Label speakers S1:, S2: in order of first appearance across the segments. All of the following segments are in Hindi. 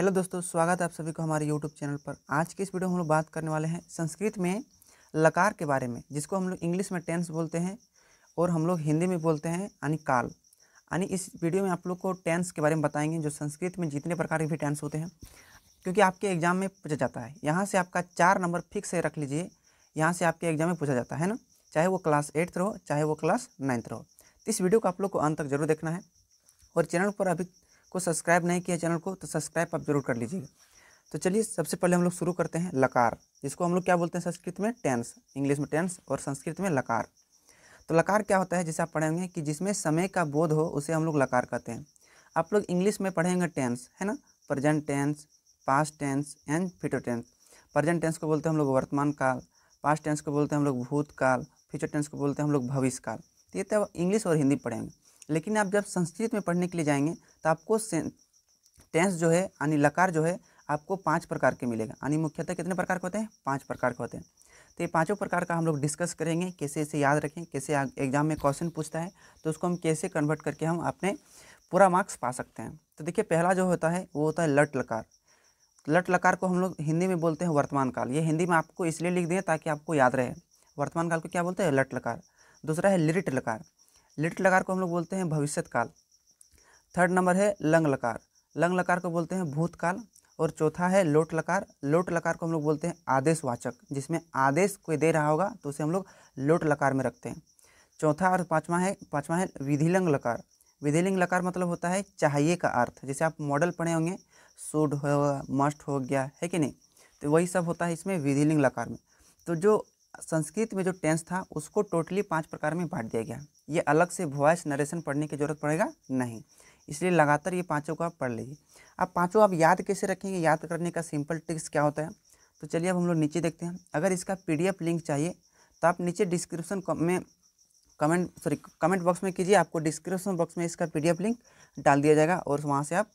S1: हेलो दोस्तों स्वागत है आप सभी को हमारे यूट्यूब चैनल पर आज के इस वीडियो में हम लोग बात करने वाले हैं संस्कृत में लकार के बारे में जिसको हम लोग इंग्लिश में टेंस बोलते हैं और हम लोग हिंदी में बोलते हैं यानी काल यानी इस वीडियो में आप लोग को टेंस के बारे में बताएंगे जो संस्कृत में जितने प्रकार के भी टेंस होते हैं क्योंकि आपके एग्जाम में पूछा जाता है यहाँ से आपका चार नंबर फिक्स है रख लीजिए यहाँ से आपके एग्जाम में पूछा जाता है ना चाहे वो क्लास एट्थ रहो चाहे वो क्लास नाइन्थ रहो तो इस वीडियो को आप लोग को अंत तक जरूर देखना है और चैनल पर अभी को सब्सक्राइब नहीं किया चैनल को तो सब्सक्राइब आप जरूर कर लीजिएगा तो चलिए सबसे पहले हम लोग शुरू करते हैं लकार जिसको हम लोग क्या बोलते हैं संस्कृत में टेंस इंग्लिश में टेंस और संस्कृत में लकार तो लकार क्या होता है जैसे आप पढ़ेंगे कि जिसमें समय का बोध हो उसे हम लोग लकार कहते हैं आप लोग इंग्लिश में पढ़ेंगे टेंस है ना present tense past tense and future tense present tense को बोलते हैं हम लोग वर्तमान काल पास्ट टेंस को बोलते हैं हम लोग भूतकाल फ्यूचर टेंस को बोलते हैं हम लोग भविष्यकाल तो ये तो इंग्लिश और हिंदी पढ़ेंगे लेकिन आप जब संस्कृत में पढ़ने के लिए जाएंगे तो आपको टेंस जो है यानी लकार जो है आपको पाँच प्रकार के मिलेगा यानी मुख्यतः कितने प्रकार के होते हैं पाँच प्रकार के होते हैं तो ये पाँचों प्रकार का हम लोग डिस्कस करेंगे कैसे इसे याद रखें कैसे एग्जाम में क्वेश्चन पूछता है तो उसको हम कैसे कन्वर्ट करके हम अपने पूरा मार्क्स पा सकते हैं तो देखिए पहला जो होता है वो होता है लट लकार लट लकार को हम लोग हिंदी में बोलते हैं वर्तमान काल ये हिंदी में आपको इसलिए लिख दें ताकि आपको याद रहे वर्तमान काल को क्या बोलते हैं लट लकार दूसरा है लिरिट लकार लिट लकार को हम लोग बोलते हैं भविष्यत काल थर्ड नंबर है लंग लकार लंग लकार को बोलते हैं भूतकाल और चौथा है लोट लकार लोट लकार को हम लोग बोलते हैं आदेशवाचक जिसमें आदेश कोई दे रहा होगा तो उसे हम लोग लोट लकार में रखते हैं चौथा और पाँचवा है पाँचवा है विधिलंग लकार विधिलिंग लकार मतलब होता है चाहिए का अर्थ जैसे आप मॉडल पढ़े होंगे शुड हो मस्ट हो गया है कि नहीं तो वही सब होता है इसमें विधिलिंग लकार में तो जो संस्कृत में जो टेंस था उसको टोटली पांच प्रकार में बांट दिया गया ये अलग से वॉइस नरेशन पढ़ने की जरूरत पड़ेगा नहीं इसलिए लगातार ये पाँचों को आप पढ़ लीजिए अब पाँचों आप याद कैसे रखेंगे याद करने का सिंपल ट्रिक्स क्या होता है तो चलिए अब हम लोग नीचे देखते हैं अगर इसका पी लिंक चाहिए तो आप नीचे डिस्क्रिप्सन में कमेंट सॉरी कमेंट बॉक्स में कीजिए आपको डिस्क्रिप्शन बॉक्स में इसका पी लिंक डाल दिया जाएगा और वहाँ से आप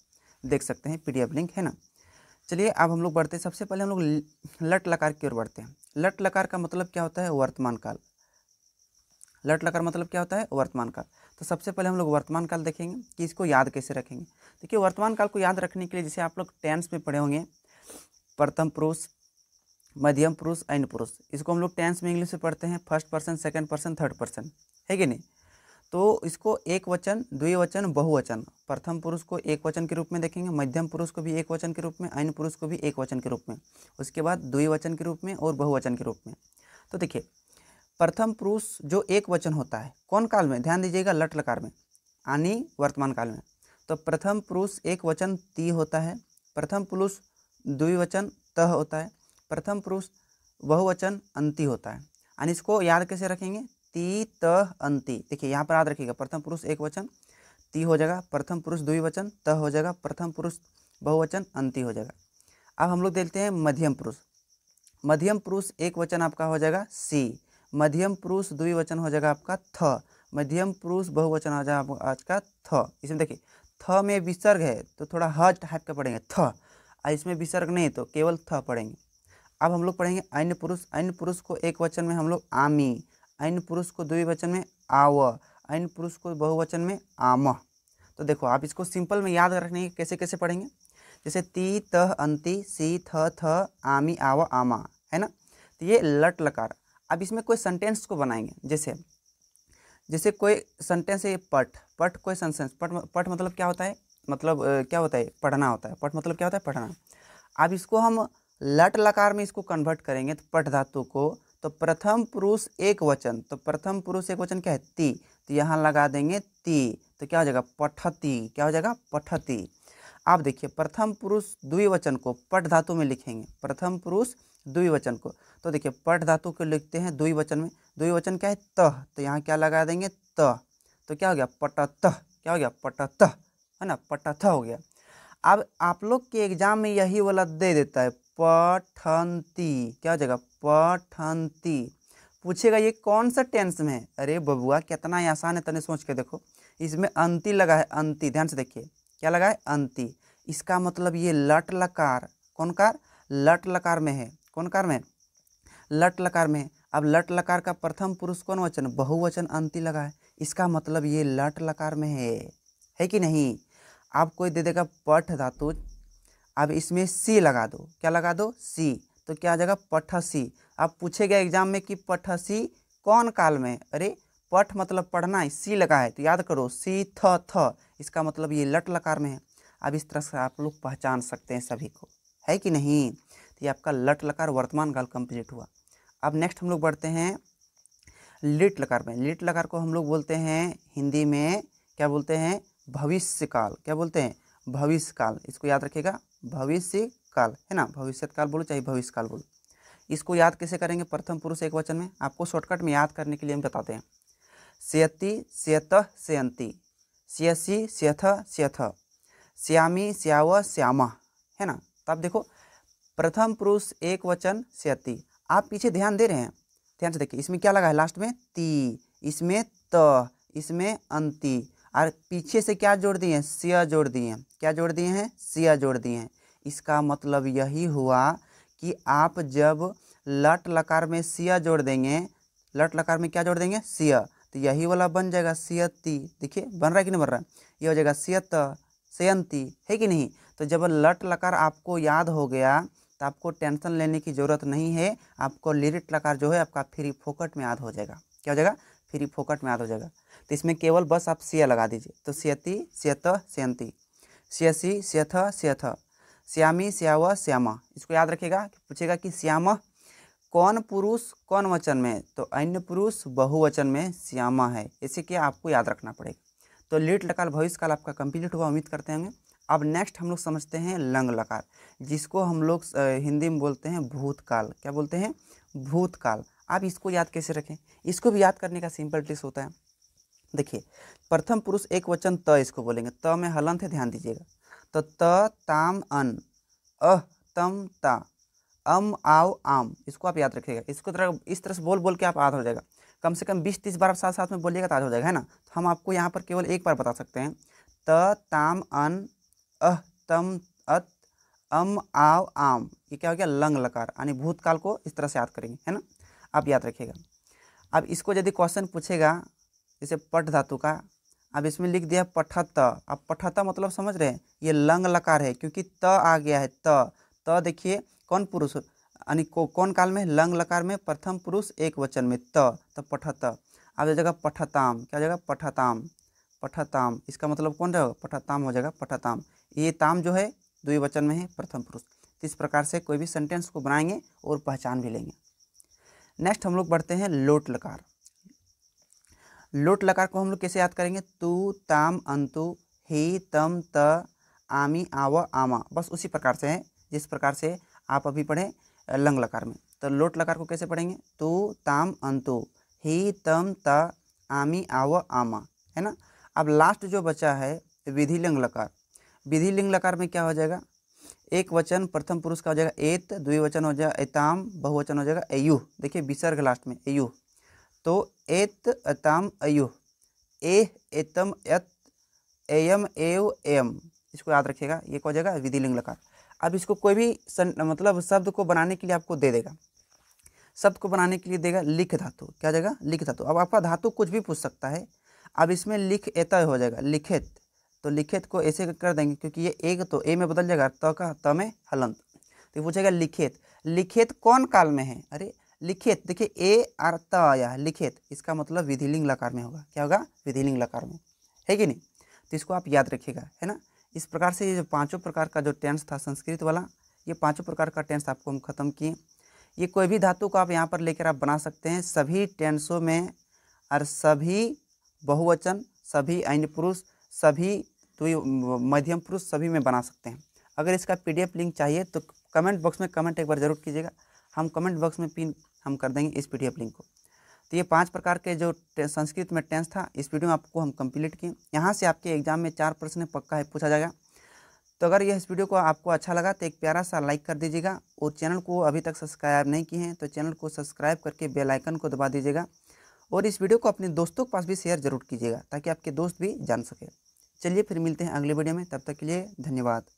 S1: देख सकते हैं पी लिंक है ना चलिए अब हम लोग बढ़ते हैं सबसे पहले हम लोग लट लकार की ओर बढ़ते हैं लट लकार का मतलब क्या होता है वर्तमान काल लट लकार मतलब क्या होता है वर्तमान काल तो सबसे पहले हम लोग वर्तमान काल देखेंगे कि इसको याद कैसे रखेंगे देखिए वर्तमान काल को याद रखने के लिए जैसे आप लोग टेंस में पढ़े होंगे प्रथम पुरुष मध्यम पुरुष एंड पुरुष इसको हम लोग टेंस में इंग्लिश में पढ़ते हैं first person second person third person है कि नहीं तो इसको एक वचन द्विवचन बहुवचन प्रथम पुरुष को एक वचन के रूप में देखेंगे मध्यम पुरुष को भी एक वचन के रूप में अन्य पुरुष को भी एक वचन के रूप में उसके बाद द्विवचन के रूप में और बहुवचन के रूप में तो देखिए प्रथम पुरुष जो एक वचन होता है कौन काल में ध्यान दीजिएगा लट लकार में यानी वर्तमान काल में तो प्रथम पुरुष एक वचन ती होता है प्रथम पुरुष द्विवचन तह होता है प्रथम पुरुष बहुवचन अंति होता है यानी इसको याद कैसे रखेंगे ती त अंति देखिए यहाँ पर याद रखिएगा प्रथम पुरुष एक वचन ती हो जाएगा प्रथम पुरुष द्विवचन त हो जाएगा प्रथम पुरुष बहुवचन अंति हो जाएगा अब हम लोग देखते हैं मध्यम पुरुष मध्यम पुरुष एक वचन आपका हो जाएगा सी मध्यम पुरुष द्विवचन हो जाएगा आपका थ मध्यम पुरुष बहुवचन हो जाएगा आपका थ इसमें देखिए थ में विसर्ग है तो थोड़ा ह टाइप का पढ़ेंगे थ इसमें विसर्ग नहीं तो केवल थ पढ़ेंगे अब हम लोग पढ़ेंगे अन्य पुरुष अन्य पुरुष को एक वचन में हम लोग आमी ऐन पुरुष को द्विवचन में आव ऐन पुरुष को बहुवचन में आम तो देखो आप इसको सिंपल में याद रखने कैसे कैसे पढ़ेंगे जैसे ती तह अंति सी थ थ आमी आव आमा है ना तो ये लट लकार अब इसमें कोई सेंटेंस को बनाएंगे जैसे जैसे कोई सेंटेंस है पट पट कोई सेंटेंस पट पट मतलब क्या होता है मतलब क्या होता है पढ़ना होता है पट मतलब क्या होता है पढ़ना अब इसको हम लट लकार में इसको कन्वर्ट करेंगे तो पट धातु को तो प्रथम पुरुष एक वचन तो प्रथम पुरुष एक वचन क्या है ती तो यहाँ लगा देंगे ती तो क्या हो जाएगा पठती क्या हो जाएगा पठती आप देखिए प्रथम पुरुष द्विवचन को पट धातु में लिखेंगे प्रथम पुरुष द्विवचन को तो देखिए पट धातु को लिखते हैं द्विवचन में द्विवचन क्या है तह तो यहाँ क्या लगा देंगे त तो क्या हो गया पटत क्या हो गया पटत है ना पटत हो गया अब आप लोग के एग्जाम में यही वाला दे देता है पठंती क्या हो जाएगा पठंती पूछेगा ये कौन सा टेंस में है अरे बबुआ कितना आसान है तने सोच के देखो इसमें अंति लगा है अंति ध्यान से देखिए क्या लगा है अंति इसका मतलब ये लट लकार कौन कार लट लकार में है कौन कार में लट लकार में है अब लट लकार का प्रथम पुरुष कौन वचन बहुवचन अंति लगा है इसका मतलब ये लट लकार में है है कि नहीं आप कोई दे देगा पठ धातु अब इसमें सी लगा दो क्या लगा दो सी तो क्या आ जाएगा पठसी अब पूछेगा एग्जाम में कि पठसी कौन काल में अरे पठ मतलब पढ़ना है सी लगा है तो याद करो सी थ थ इसका मतलब ये लट लकार में है अब इस तरह से आप लोग पहचान सकते हैं सभी को है कि नहीं तो ये आपका लट लकार वर्तमान काल कंप्लीट हुआ अब नेक्स्ट हम लोग बढ़ते हैं लिट लकार में लिट लकार को हम लोग बोलते हैं हिंदी में क्या बोलते हैं भविष्य काल क्या बोलते हैं भविष्य काल इसको याद रखिएगा भविष्य काल है ना भविष्य काल बोलो चाहे भविष्य काल बोलो इसको याद कैसे करेंगे प्रथम पुरुष एक वचन में आपको शॉर्टकट में याद करने के लिए हम बताते हैं श्यति श्यत श्यंती श्यसी श्यथ श्यथ श्यामी श्याव श्याम है ना तो आप देखो प्रथम पुरुष एक वचन स्यति आप पीछे ध्यान दे रहे हैं ध्यान से देखिए इसमें क्या लगा है लास्ट में ती इसमें त इसमें अंति और पीछे से क्या जोड़ दिए हैं सिया जोड़ दिए हैं क्या जोड़ दिए हैं सिया जोड़ दिए हैं इसका मतलब यही हुआ कि आप जब लट लकार में सिया जोड़ देंगे लट लकार में क्या जोड़ देंगे सिया तो यही वाला बन जाएगा सियती देखिए बन रहा है कि नहीं बन रहा है ये हो जाएगा सियत सयंती है कि नहीं तो जब लट लकार आपको याद हो गया तो आपको टेंशन लेने की ज़रूरत नहीं है आपको लिरिट लकार जो है आपका फ्री फोकट में याद हो जाएगा क्या हो जाएगा फ्री फोकट में याद हो जाएगा तो इसमें केवल बस आप सिया लगा दीजिए तो सियति सियत सियंती सियसी सियथ सियथ श्यामी श्याव श्याम इसको याद रखेगा पूछेगा कि श्याम कौन पुरुष कौन वचन में तो अन्य पुरुष बहुवचन में श्यामा है इसे क्या आपको याद रखना पड़ेगा तो लेट लकार भविष्य काल आपका कंप्लीट हुआ उम्मीद करते होंगे अब नेक्स्ट हम लोग समझते हैं लंग लकार जिसको हम लोग हिंदी में बोलते हैं भूतकाल क्या बोलते हैं भूतकाल आप इसको याद कैसे रखें इसको भी याद करने का सिंपल ट्रिक्स होता है देखिए प्रथम पुरुष एक वचन त इसको बोलेंगे त में हलंत है ध्यान दीजिएगा तो त ताम अन अह तम ता अम आओ आम इसको आप याद रखिएगा इसको तरह इस तरह से बोल बोल के आप आध हो जाएगा कम से कम बीस तीस बार आप साथ साथ में बोलिएगा तो आध हो जाएगा है ना तो हम आपको यहाँ पर केवल एक बार बता सकते हैं त ताम अन अह तम अत अम आओ आम ये क्या हो गया लंग लकार यानी भूतकाल को इस तरह से याद करेंगे है ना आप याद रखिएगा अब इसको यदि क्वेश्चन पूछेगा जैसे पट धातु का अब इसमें लिख दिया पठत अब पठत मतलब समझ रहे हैं ये लंग लकार है क्योंकि त आ गया है त त देखिए कौन पुरुष यानी कौन काल में लंग लकार में प्रथम पुरुष एक वचन में त तो पठत अब जगह पठताम क्या जगह पठताम पठताम इसका मतलब कौन रहे पठताम हो जाएगा पठताम ये ताम जो है दुई वचन में है प्रथम पुरुष तो इस प्रकार से कोई भी सेंटेंस को बनाएंगे और पहचान भी लेंगे नेक्स्ट हम लोग बढ़ते हैं लोट लकार लोट लकार को हम लोग कैसे याद करेंगे तू ताम अंतु ही तम त आमी आव आमा बस उसी प्रकार से है जिस प्रकार से आप अभी पढ़ें लंग लकार में तो लोट लकार को कैसे पढ़ेंगे तू ताम अंतु ही तम त आमी आव आमा है ना अब लास्ट जो बचा है विधि लिंग लकार विधि लिंग लकार में क्या हो जाएगा एक वचन प्रथम पुरुष का हो जाएगा एत द्विवचन हो जाएगा एताम बहुवचन हो जाएगा एयु देखिए विसर्ग लास्ट में एयु तो एत अताम अयु ए एतम यत एयम एव एम इसको याद रखिएगा ये कौन जाएगा विधि लिंग लकार अब इसको कोई भी सन, मतलब शब्द को बनाने के लिए आपको दे देगा शब्द को बनाने के लिए देगा लिख धातु क्या जाएगा लिख धातु अब आपका धातु कुछ भी पूछ सकता है अब इसमें लिख एत हो जाएगा लिखित तो लिखित को ऐसे कर देंगे क्योंकि ये एक तो ए में बदल जाएगा त तो का त तो में हलंत तो पूछेगा लिखित लिखित कौन काल में है अरे लिखित देखिए ए अर्थाया लिखित इसका मतलब विधिलिंग लकार में होगा क्या होगा विधिलिंग लकार में है कि नहीं तो इसको आप याद रखिएगा है ना इस प्रकार से ये जो पाँचों प्रकार का जो टेंस था संस्कृत वाला ये पाँचों प्रकार का टेंस आपको हम ख़त्म किए ये कोई भी धातु को आप यहाँ पर लेकर आप बना सकते हैं सभी टेंसों में और सभी बहुवचन सभी अन्य पुरुष सभी तो मध्यम पुरुष सभी में बना सकते हैं अगर इसका पीडीएफ लिंक चाहिए तो कमेंट बॉक्स में कमेंट एक बार ज़रूर कीजिएगा हम कमेंट बॉक्स में पिन हम कर देंगे इस पी लिंक को तो ये पांच प्रकार के जो संस्कृत में टेंस था इस वीडियो में आपको हम कंप्लीट किए यहाँ से आपके एग्जाम में चार प्रश्न पक्का है पूछा जाएगा तो अगर यह इस वीडियो को आपको अच्छा लगा तो एक प्यारा सा लाइक कर दीजिएगा और चैनल को अभी तक सब्सक्राइब नहीं किए हैं तो चैनल को सब्सक्राइब करके बेल आइकन को दबा दीजिएगा और इस वीडियो को अपने दोस्तों के पास भी शेयर जरूर कीजिएगा ताकि आपके दोस्त भी जान सके चलिए फिर मिलते हैं अगले वीडियो में तब तक के लिए धन्यवाद